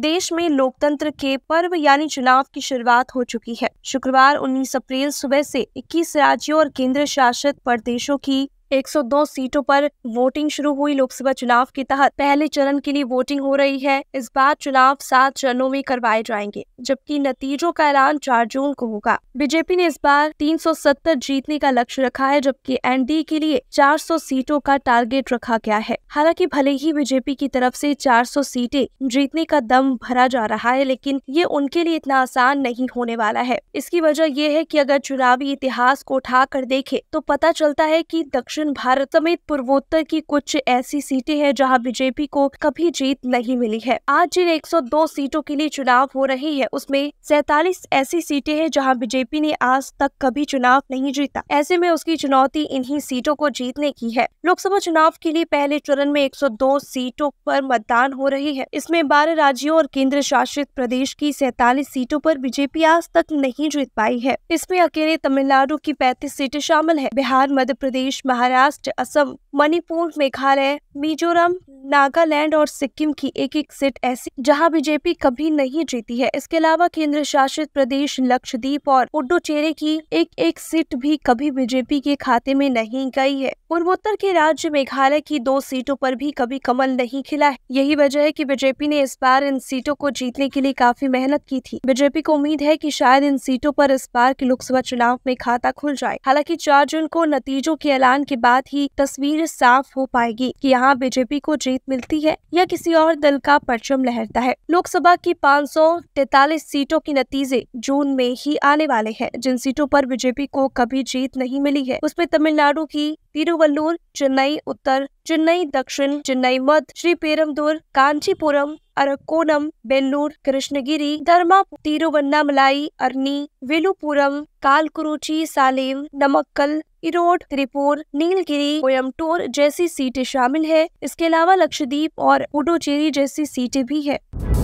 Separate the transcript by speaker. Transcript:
Speaker 1: देश में लोकतंत्र के पर्व यानी चुनाव की शुरुआत हो चुकी है शुक्रवार 19 अप्रैल सुबह से 21 राज्यों और केंद्र शासित प्रदेशों की 102 सीटों पर वोटिंग शुरू हुई लोकसभा चुनाव के तहत पहले चरण के लिए वोटिंग हो रही है इस बार चुनाव सात चरणों में करवाए जाएंगे जबकि नतीजों का ऐलान 4 जून को होगा बीजेपी ने इस बार 370 जीतने का लक्ष्य रखा है जबकि एनडीए के लिए 400 सीटों का टारगेट रखा गया है हालांकि भले ही बीजेपी की तरफ ऐसी चार सीटें जीतने का दम भरा जा रहा है लेकिन ये उनके लिए इतना आसान नहीं होने वाला है इसकी वजह यह है की अगर चुनावी इतिहास को उठा कर देखे तो पता चलता है की दक्षिण दक्षिण भारत समेत पूर्वोत्तर की कुछ ऐसी सीटें हैं जहां बीजेपी को कभी जीत नहीं मिली है आज जिन 102 सीटों के लिए चुनाव हो रही है उसमें सैतालीस ऐसी सीटें हैं जहां बीजेपी ने आज तक कभी चुनाव नहीं जीता ऐसे में उसकी चुनौती इन्हीं सीटों को जीतने की है लोकसभा चुनाव के लिए पहले चरण में एक सीटों आरोप मतदान हो रही है इसमें बारह राज्यों और केंद्र शासित प्रदेश की सैतालीस सीटों आरोप बीजेपी आज तक नहीं जीत पाई है इसमें अकेले तमिलनाडु की पैंतीस सीटें शामिल है बिहार मध्य प्रदेश महाराष्ट्र महाराष्ट्र असम मणिपुर मेघालय मिजोरम नागालैंड और सिक्किम की एक एक सीट ऐसी जहां बीजेपी कभी नहीं जीती है इसके अलावा केंद्र शासित प्रदेश लक्षद्वीप और पुडुचेरी की एक एक सीट भी कभी बीजेपी के खाते में नहीं गई है पूर्वोत्तर के राज्य मेघालय की दो सीटों पर भी कभी कमल नहीं खिला है यही वजह है कि बीजेपी ने इस बार इन सीटों को जीतने के लिए काफी मेहनत की थी बीजेपी को उम्मीद है की शायद इन सीटों पर इस बार के लोकसभा चुनाव में खाता खुल जाए हालांकि चार जून को नतीजों के ऐलान के बाद ही तस्वीर साफ हो पाएगी की यहाँ बीजेपी को जीत जीत मिलती है या किसी और दल का परचम लहरता है लोकसभा की पाँच सीटों के नतीजे जून में ही आने वाले हैं जिन सीटों पर बीजेपी को कभी जीत नहीं मिली है उसमें तमिलनाडु की तिरुवल्लूर चेन्नई उत्तर चेन्नई दक्षिण चेन्नई मध्य श्री पेरमदूर कांचीपुरम अरकोनम बेलूर कृष्णगिरी धर्मापुर तिरुवन्नामलाई अरनी विलुपुरम कालकुरुची सालेम नमक्कल इरोड त्रिपुर नीलगिरी कोयमटोर जैसी सीटें शामिल है इसके अलावा लक्षद्वीप और पुडुचेरी जैसी सीटें भी है